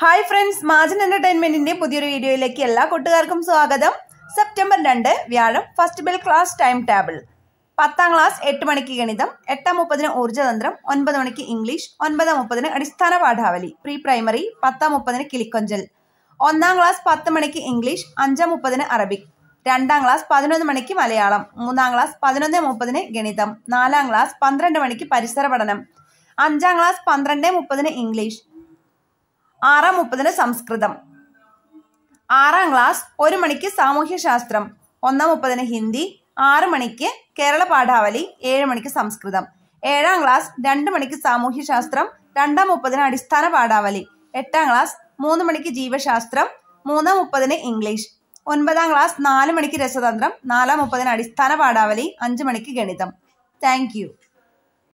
hi friends മാജൻ എന്റർടൈൻമെന്റിന്റെ പുതിയൊരു വീഡിയോയിലേക്ക് എല്ലാ കൂട്ടുകാർക്കും സ്വാഗതം സെപ്റ്റംബർ രണ്ട് വ്യാഴം first bell class time table പത്താം ക്ലാസ് എട്ട് മണിക്ക് ഗണിതം എട്ടാം മുപ്പതിന് ഊർജ്ജതന്ത്രം ഒൻപത് മണിക്ക് ഇംഗ്ലീഷ് ഒൻപതാം മുപ്പതിന് അടിസ്ഥാന പാഠാവലി പ്രീ പ്രൈമറി പത്താം മുപ്പതിന് കിളിക്കൊഞ്ചൽ ഒന്നാം ക്ലാസ് പത്ത് മണിക്ക് ഇംഗ്ലീഷ് അഞ്ചാം മുപ്പതിന് അറബിക് രണ്ടാം ക്ലാസ് പതിനൊന്ന് മണിക്ക് മലയാളം മൂന്നാം ക്ലാസ് പതിനൊന്ന് മുപ്പതിന് ഗണിതം നാലാം ക്ലാസ് പന്ത്രണ്ട് മണിക്ക് പരിസര പഠനം അഞ്ചാം ക്ലാസ് പന്ത്രണ്ട് മുപ്പതിന് ഇംഗ്ലീഷ് ആറാം മുപ്പതിന് സംസ്കൃതം ആറാം ക്ലാസ് ഒരു മണിക്ക് സാമൂഹ്യശാസ്ത്രം ഒന്നാം മുപ്പതിന് ഹിന്ദി ആറ് മണിക്ക് കേരള പാഠാവലി ഏഴ് മണിക്ക് സംസ്കൃതം ഏഴാം ക്ലാസ് രണ്ട് മണിക്ക് സാമൂഹ്യശാസ്ത്രം രണ്ടാം മുപ്പതിന് അടിസ്ഥാന പാഠാവലി എട്ടാം ക്ലാസ് മൂന്ന് മണിക്ക് ജീവശാസ്ത്രം മൂന്നാം മുപ്പതിന് ഇംഗ്ലീഷ് ഒൻപതാം ക്ലാസ് നാല് മണിക്ക് രസതന്ത്രം നാലാം മുപ്പതിന് അടിസ്ഥാന പാഠാവലി അഞ്ച് മണിക്ക് ഗണിതം താങ്ക്